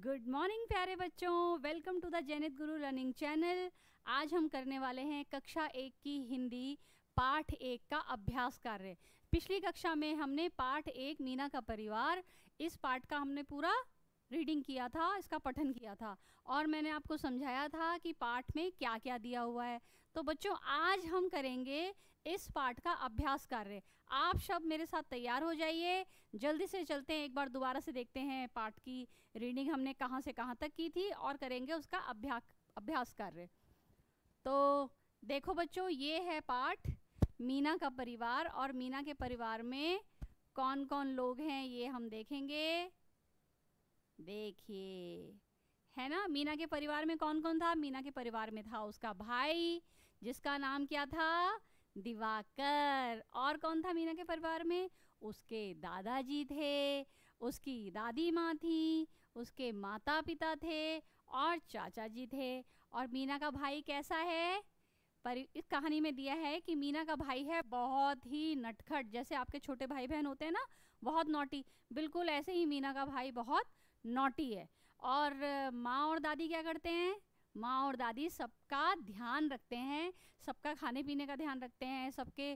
good morning प्यारे बच्चों welcome to the जैनित गुरु लर्निंग चैनल आज हम करने वाले हैं कक्षा एक की हिंदी पाठ एक का अभ्यास कार्य पिछली कक्षा में हमने पाठ एक मीना का परिवार इस पाठ का हमने पूरा रीडिंग किया था इसका पठन किया था और मैंने आपको समझाया था कि पाठ में क्या क्या दिया हुआ है तो बच्चों आज हम करेंगे इस पाठ का अभ्यास कार्य आप सब मेरे साथ तैयार हो जाइए जल्दी से चलते हैं एक बार दोबारा से देखते हैं पाठ की रीडिंग हमने कहाँ से कहाँ तक की थी और करेंगे उसका अभ्यास अभ्यास कार्य तो देखो बच्चों ये है पाठ मीना का परिवार और मीना के परिवार में कौन कौन लोग हैं ये हम देखेंगे देखिए है ना मीना के परिवार में कौन कौन था मीना के परिवार में था उसका भाई जिसका नाम क्या था दिवाकर और कौन था मीना के परिवार में उसके दादाजी थे उसकी दादी माँ थी उसके माता पिता थे और चाचा जी थे और मीना का भाई कैसा है पर इस कहानी में दिया है कि मीना का भाई है बहुत ही नटखट जैसे आपके छोटे भाई बहन होते हैं ना बहुत नोटी बिल्कुल ऐसे ही मीना का भाई बहुत नोटी है और माँ और दादी क्या करते हैं माँ और दादी सबका ध्यान रखते हैं सबका खाने पीने का ध्यान रखते हैं सबके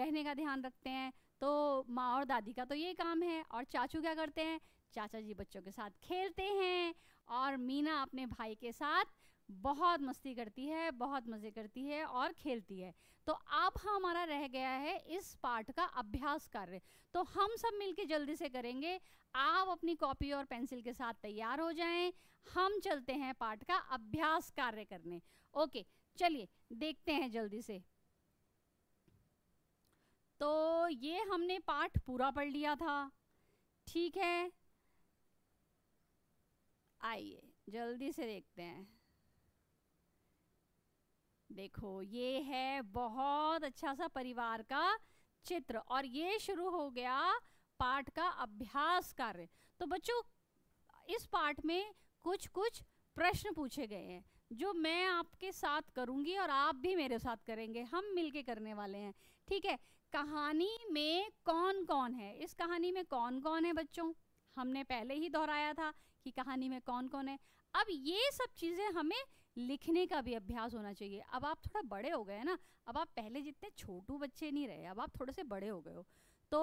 रहने का ध्यान रखते हैं तो माँ और दादी का तो ये काम है और चाचू क्या करते हैं चाचा जी बच्चों के साथ खेलते हैं और मीना अपने भाई के साथ बहुत मस्ती करती है बहुत मज़े करती है और खेलती है तो अब हमारा रह गया है इस पाठ का अभ्यास कार्य तो हम सब मिलके जल्दी से करेंगे आप अपनी कॉपी और पेंसिल के साथ तैयार हो जाएं हम चलते हैं पाठ का अभ्यास कार्य करने ओके चलिए देखते हैं जल्दी से तो ये हमने पाठ पूरा पढ़ लिया था ठीक है आइए जल्दी से देखते हैं देखो ये है बहुत अच्छा सा परिवार का चित्र और ये शुरू हो गया पाठ का अभ्यास कार्य तो बच्चों इस पाठ में कुछ कुछ प्रश्न पूछे गए हैं जो मैं आपके साथ करूंगी और आप भी मेरे साथ करेंगे हम मिलके करने वाले हैं ठीक है कहानी में कौन कौन है इस कहानी में कौन कौन है बच्चों हमने पहले ही दोहराया था कि कहानी में कौन कौन है अब ये सब चीज़ें हमें लिखने का भी अभ्यास होना चाहिए अब आप थोड़ा बड़े हो गए ना अब आप पहले जितने छोटू बच्चे नहीं रहे अब आप थोड़े से बड़े हो गए हो तो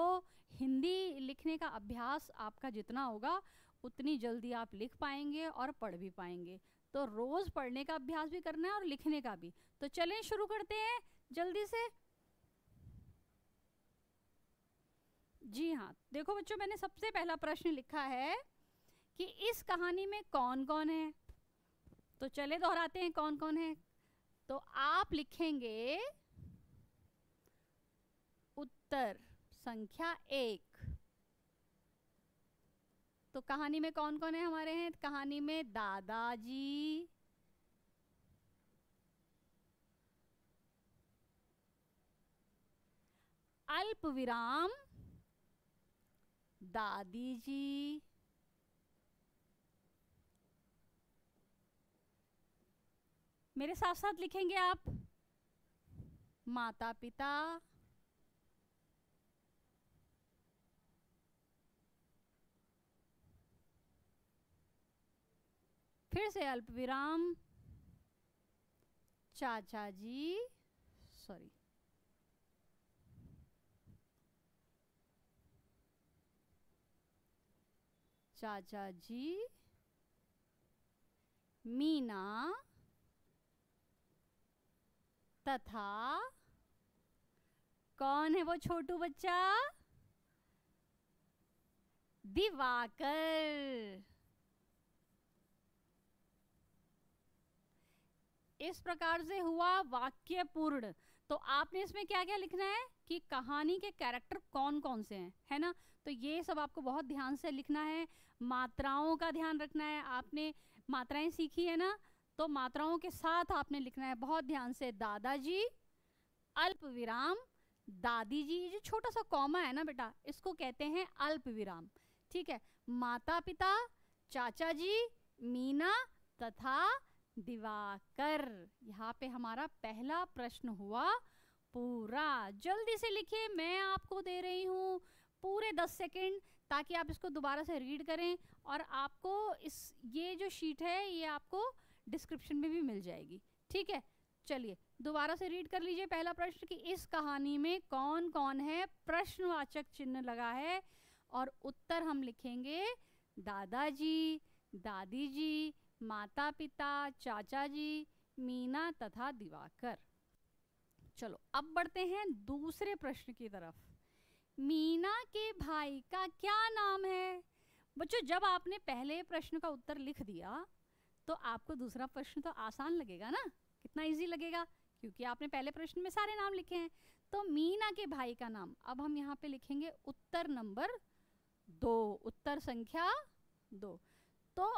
हिंदी लिखने का अभ्यास आपका जितना होगा उतनी जल्दी आप लिख पाएंगे और पढ़ भी पाएंगे तो रोज़ पढ़ने का अभ्यास भी करना है और लिखने का भी तो चलें शुरू करते हैं जल्दी से जी हाँ देखो बच्चों मैंने सबसे पहला प्रश्न लिखा है कि इस कहानी में कौन कौन है तो चले दोहराते हैं कौन कौन है तो आप लिखेंगे उत्तर संख्या एक तो कहानी में कौन कौन है हमारे हैं कहानी में दादाजी अल्प विराम दादी जी मेरे साथ साथ लिखेंगे आप माता पिता फिर से अल्प विराम चाचा जी सॉरी चाचा जी मीना तथा कौन है वो छोटू बच्चा दिवाकर इस प्रकार से हुआ वाक्य पूर्ण तो आपने इसमें क्या क्या लिखना है कि कहानी के कैरेक्टर कौन कौन से हैं है ना तो ये सब आपको बहुत ध्यान से लिखना है मात्राओं का ध्यान रखना है आपने मात्राएं सीखी है ना तो मात्राओं के साथ आपने लिखना है बहुत ध्यान से दादाजी अल्प विराम दादी जी जो छोटा सा कॉमा है ना बेटा इसको कहते हैं अल्प विराम ठीक है माता पिता चाचा जी मीना तथा दिवाकर यहाँ पे हमारा पहला प्रश्न हुआ पूरा जल्दी से लिखिए मैं आपको दे रही हूँ पूरे दस सेकेंड ताकि आप इसको दोबारा से रीड करें और आपको इस ये जो शीट है ये आपको डिस्क्रिप्शन में भी मिल जाएगी ठीक है चलिए दोबारा से रीड कर लीजिए पहला प्रश्न कि इस कहानी में कौन कौन है प्रश्नवाचक चिन्ह लगा है और उत्तर हम लिखेंगे दादाजी दादी जी माता पिता चाचा जी मीना तथा दिवाकर चलो अब बढ़ते हैं दूसरे प्रश्न की तरफ मीना के भाई का क्या नाम है बच्चों जब आपने पहले प्रश्न का उत्तर लिख दिया तो आपको दूसरा प्रश्न तो आसान लगेगा ना कितना ईजी लगेगा क्योंकि आपने पहले प्रश्न में सारे नाम लिखे हैं तो मीना के भाई का नाम अब हम यहाँ पे लिखेंगे उत्तर नंबर दो उत्तर संख्या दो तो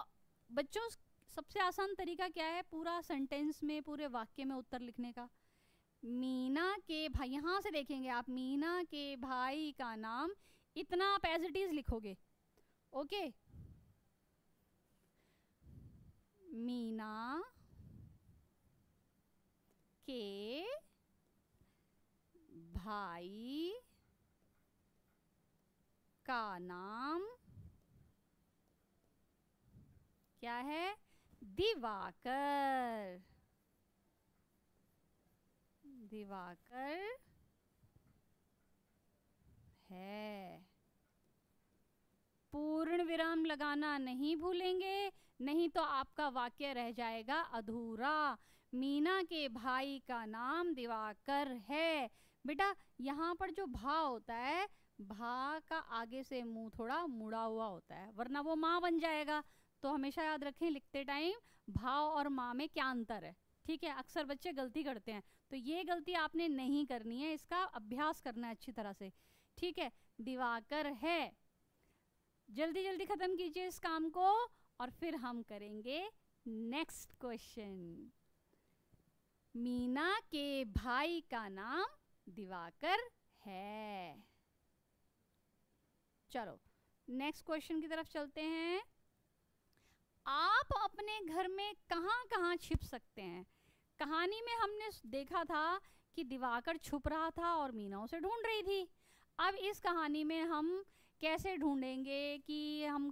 बच्चों सबसे आसान तरीका क्या है पूरा सेंटेंस में पूरे वाक्य में उत्तर लिखने का मीना के भाई यहाँ से देखेंगे आप मीना के भाई का नाम इतना पैजिटिव लिखोगे ओके मीना के भाई का नाम क्या है दिवाकर दिवाकर है पूर्ण विराम लगाना नहीं भूलेंगे नहीं तो आपका वाक्य रह जाएगा अधूरा मीना के भाई का नाम दिवाकर है बेटा यहाँ पर जो भा होता है भा का आगे से मुंह थोड़ा मुड़ा हुआ होता है वरना वो माँ बन जाएगा तो हमेशा याद रखें लिखते टाइम भाव और माँ में क्या अंतर है ठीक है अक्सर बच्चे गलती करते हैं तो ये गलती आपने नहीं करनी है इसका अभ्यास करना है अच्छी तरह से ठीक है दिवाकर है जल्दी जल्दी ख़त्म कीजिए इस काम को और फिर हम करेंगे नेक्स्ट क्वेश्चन मीना के भाई का नाम दिवाकर है चलो नेक्स्ट क्वेश्चन की तरफ चलते हैं आप अपने घर में कहां कहां छिप सकते हैं कहानी में हमने देखा था कि दिवाकर छुप रहा था और मीना उसे ढूंढ रही थी अब इस कहानी में हम कैसे ढूंढेंगे कि हम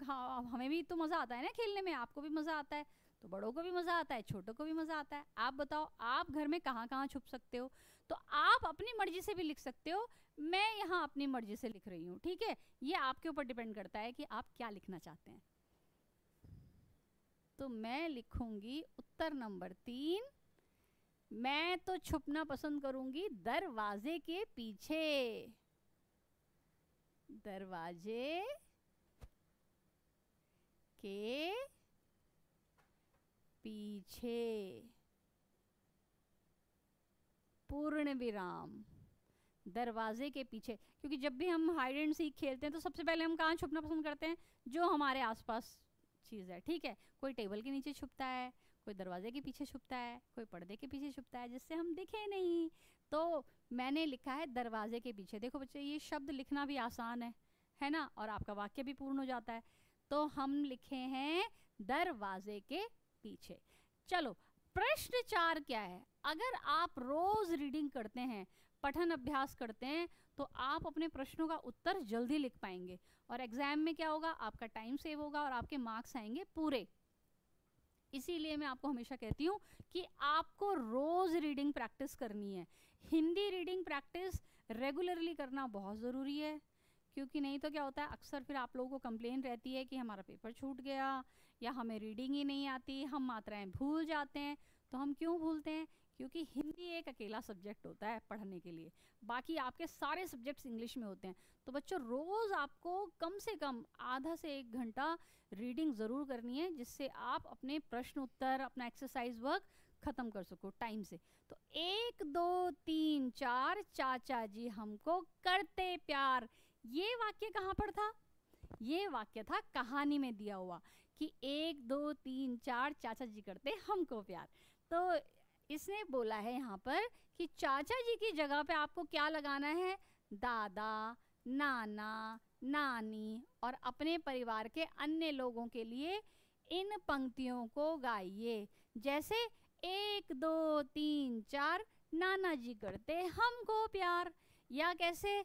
हमें भी तो मज़ा आता है ना खेलने में आपको भी मज़ा आता है तो बड़ों को भी मज़ा आता है छोटों को भी मज़ा आता है आप बताओ आप घर में कहाँ कहाँ छुप सकते हो तो आप अपनी मर्जी से भी लिख सकते हो मैं यहाँ अपनी मर्जी से लिख रही हूँ ठीक है ये आपके ऊपर डिपेंड करता है कि आप क्या लिखना चाहते हैं तो मैं लिखूंगी उत्तर नंबर तीन मैं तो छुपना पसंद करूंगी दरवाजे के पीछे दरवाजे के पीछे पूर्ण विराम दरवाजे के पीछे क्योंकि जब भी हम हाइड एंड सीख खेलते हैं तो सबसे पहले हम कहाँ छुपना पसंद करते हैं जो हमारे आसपास चीज़ है ठीक है कोई टेबल के नीचे छुपता है कोई दरवाजे के पीछे छुपता है कोई पर्दे के पीछे छुपता है जिससे हम दिखे नहीं तो मैंने लिखा है दरवाजे के पीछे देखो बच्चे ये शब्द लिखना भी आसान है है ना और आपका वाक्य भी पूर्ण हो जाता है तो हम लिखे हैं दरवाजे के पीछे चलो प्रश्न चार क्या है अगर आप रोज रीडिंग करते हैं पठन अभ्यास करते हैं तो आप अपने प्रश्नों का उत्तर जल्दी लिख पाएंगे और एग्जाम में क्या होगा आपका टाइम सेव होगा और आपके मार्क्स आएंगे पूरे इसीलिए मैं आपको हमेशा कहती हूँ कि आपको रोज़ रीडिंग प्रैक्टिस करनी है हिंदी रीडिंग प्रैक्टिस रेगुलरली करना बहुत ज़रूरी है क्योंकि नहीं तो क्या होता है अक्सर फिर आप लोगों को कंप्लेन रहती है कि हमारा पेपर छूट गया या हमें रीडिंग ही नहीं आती हम मात्राएं भूल जाते हैं तो हम क्यों भूलते हैं क्योंकि हिंदी एक अकेला सब्जेक्ट होता है पढ़ने के लिए बाकी आपके सारे सब्जेक्ट्स इंग्लिश में होते हैं तो बच्चों रोज़ आपको कम से कम आधा से एक घंटा रीडिंग ज़रूर करनी है जिससे आप अपने प्रश्न उत्तर अपना एक्सरसाइज वर्क ख़त्म कर सको टाइम से तो एक दो तीन चार चाचा जी हमको करते प्यार ये वाक्य कहाँ पर था ये वाक्य था कहानी में दिया हुआ कि एक दो तीन चार चाचा जी करते हमको प्यार तो इसने बोला है यहाँ पर कि चाचा जी की जगह पे आपको क्या लगाना है दादा नाना नानी और अपने परिवार के अन्य लोगों के लिए इन पंक्तियों को गाइए जैसे एक दो तीन चार नाना जी करते हमको प्यार या कैसे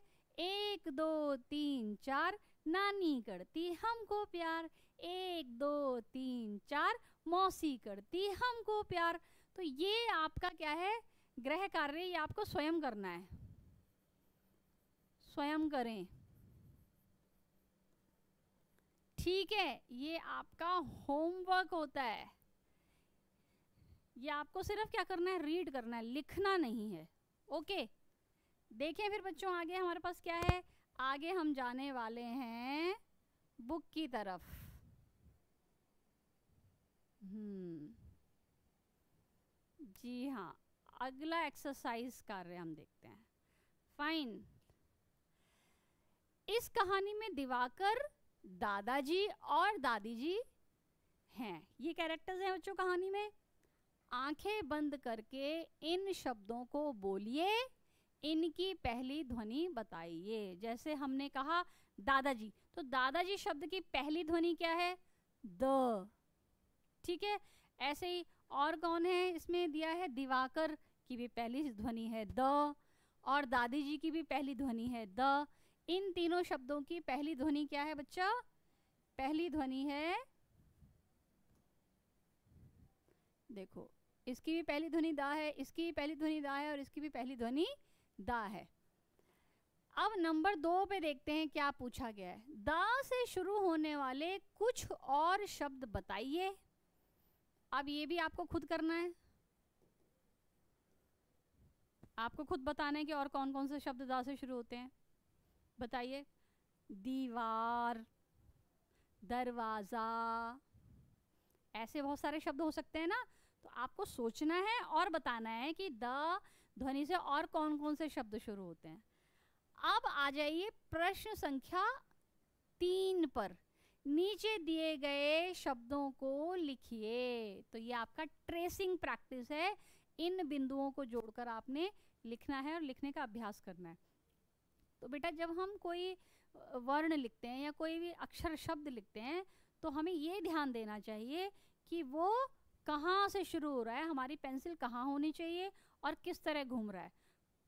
एक दो तीन चार नानी करती हमको प्यार एक दो तीन चार मौसी करती हमको प्यार तो ये आपका क्या है ग्रह कार्य ये आपको स्वयं करना है स्वयं करें ठीक है ये आपका होमवर्क होता है ये आपको सिर्फ क्या करना है रीड करना है लिखना नहीं है ओके देखें फिर बच्चों आगे हमारे पास क्या है आगे हम जाने वाले हैं बुक की तरफ हम्म जी हाँ अगला एक्सरसाइज कार्य हम देखते हैं फाइन इस कहानी में दिवाकर दादाजी और दादी जी हैं ये कैरेक्टर्स हैं बच्चों कहानी में आंखें बंद करके इन शब्दों को बोलिए इनकी पहली ध्वनि बताइए जैसे हमने कहा दादाजी तो दादाजी शब्द की पहली ध्वनि क्या है द ठीक है ऐसे ही और कौन है इसमें दिया है दिवाकर की भी पहली ध्वनि है द और दादी जी की भी पहली ध्वनि है द इन तीनों शब्दों की पहली ध्वनि क्या है बच्चा पहली ध्वनि है देखो इसकी भी पहली ध्वनि दा है इसकी भी पहली ध्वनि दा है और इसकी भी पहली ध्वनि दा है अब नंबर दो पे देखते हैं क्या पूछा गया है दा से शुरू होने वाले कुछ और शब्द बताइए अब ये भी आपको खुद करना है आपको खुद बताना है कि और कौन कौन से शब्द दा से शुरू होते हैं बताइए दीवार दरवाज़ा ऐसे बहुत सारे शब्द हो सकते हैं ना तो आपको सोचना है और बताना है कि द ध्वनि से और कौन कौन से शब्द शुरू होते हैं अब आ जाइए प्रश्न संख्या तीन पर नीचे दिए गए शब्दों को लिखिए तो ये आपका ट्रेसिंग प्रैक्टिस है इन बिंदुओं को जोड़कर आपने लिखना है और लिखने का अभ्यास करना है तो बेटा जब हम कोई वर्ण लिखते हैं या कोई भी अक्षर शब्द लिखते हैं तो हमें ये ध्यान देना चाहिए कि वो कहाँ से शुरू हो रहा है हमारी पेंसिल कहाँ होनी चाहिए और किस तरह घूम रहा है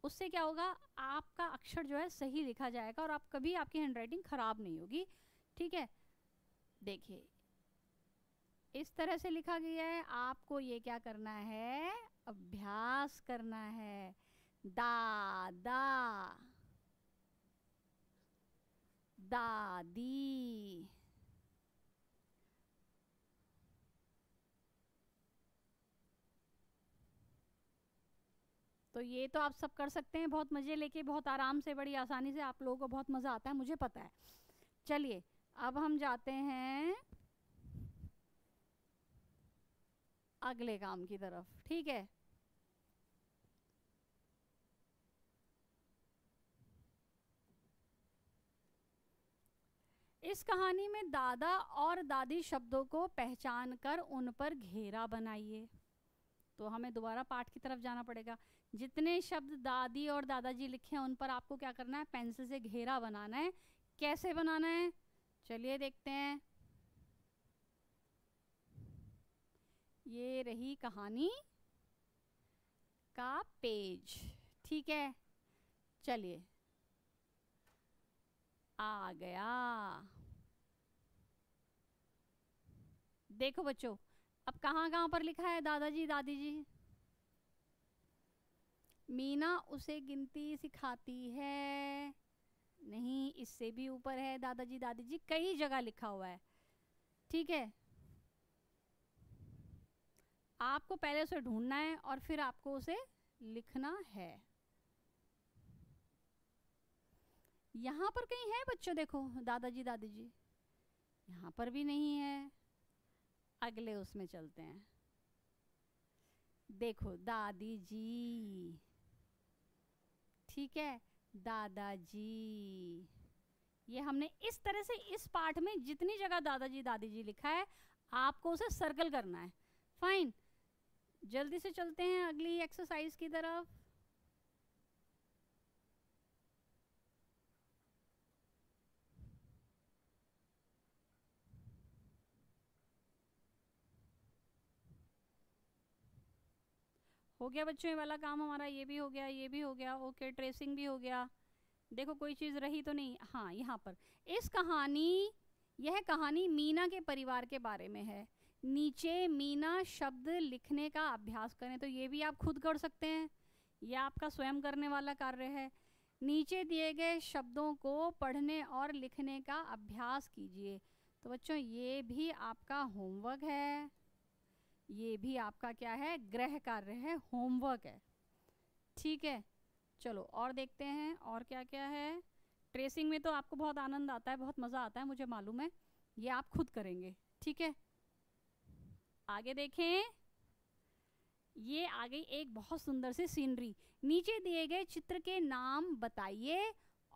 उससे क्या होगा आपका अक्षर जो है सही लिखा जाएगा और आप कभी आपकी हैंडराइटिंग ख़राब नहीं होगी ठीक है देखिए इस तरह से लिखा गया है आपको ये क्या करना है अभ्यास करना है दादा दादी तो ये तो आप सब कर सकते हैं बहुत मज़े लेके बहुत आराम से बड़ी आसानी से आप लोगों को बहुत मज़ा आता है मुझे पता है चलिए अब हम जाते हैं अगले काम की तरफ ठीक है इस कहानी में दादा और दादी शब्दों को पहचान कर उन पर घेरा बनाइए तो हमें दोबारा पाठ की तरफ जाना पड़ेगा जितने शब्द दादी और दादाजी लिखे हैं उन पर आपको क्या करना है पेंसिल से घेरा बनाना है कैसे बनाना है चलिए देखते हैं ये रही कहानी का पेज ठीक है चलिए आ गया देखो बच्चों अब कहाँ कहाँ पर लिखा है दादाजी दादी जी मीना उसे गिनती सिखाती है नहीं इससे भी ऊपर है दादाजी दादी जी कई जगह लिखा हुआ है ठीक है आपको पहले उसे ढूंढना है और फिर आपको उसे लिखना है यहाँ पर कहीं है बच्चों देखो दादाजी दादी जी यहाँ पर भी नहीं है अगले उसमें चलते हैं देखो दादी जी ठीक है दादाजी ये हमने इस तरह से इस पाठ में जितनी जगह दादाजी दादी जी लिखा है आपको उसे सर्कल करना है फाइन जल्दी से चलते हैं अगली एक्सरसाइज की तरफ हो गया बच्चों ये वाला काम हमारा ये भी हो गया ये भी हो गया ओके ट्रेसिंग भी हो गया देखो कोई चीज़ रही तो नहीं हाँ यहाँ पर इस कहानी यह कहानी मीना के परिवार के बारे में है नीचे मीना शब्द लिखने का अभ्यास करें तो ये भी आप खुद कर सकते हैं यह आपका स्वयं करने वाला कार्य है नीचे दिए गए शब्दों को पढ़ने और लिखने का अभ्यास कीजिए तो बच्चों ये भी आपका होमवर्क है ये भी आपका क्या है गृह कार्य है होमवर्क है ठीक है चलो और देखते हैं और क्या क्या है ट्रेसिंग में तो आपको बहुत आनंद आता है बहुत मज़ा आता है मुझे मालूम है ये आप खुद करेंगे ठीक है आगे देखें ये आ गई एक बहुत सुंदर सी सीनरी नीचे दिए गए चित्र के नाम बताइए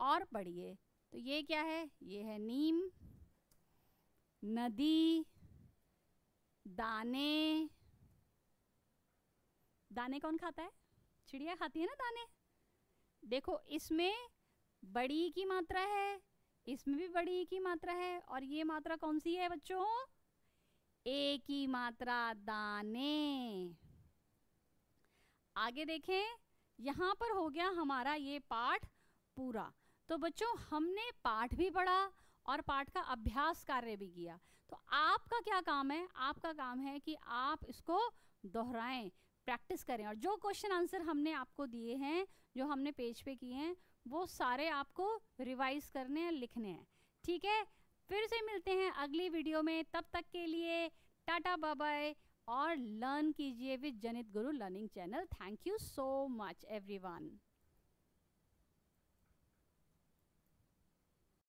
और पढ़िए तो ये क्या है ये है नीम नदी दाने दाने कौन खाता है चिड़िया खाती है ना दाने देखो इसमें बड़ी की मात्रा है इसमें भी बड़ी की मात्रा है और ये मात्रा कौन सी है बच्चों ए की मात्रा दाने आगे देखें यहाँ पर हो गया हमारा ये पाठ पूरा तो बच्चों हमने पाठ भी पढ़ा और पाठ का अभ्यास कार्य भी किया तो आपका क्या काम है आपका काम है कि आप इसको दोहराएं प्रैक्टिस करें और जो क्वेश्चन आंसर हमने आपको दिए हैं जो हमने पेज पे किए हैं वो सारे आपको रिवाइज करने हैं लिखने हैं ठीक है फिर से मिलते हैं अगली वीडियो में तब तक के लिए टाटा बाय और लर्न कीजिए with Janit Guru learning channel thank you so much everyone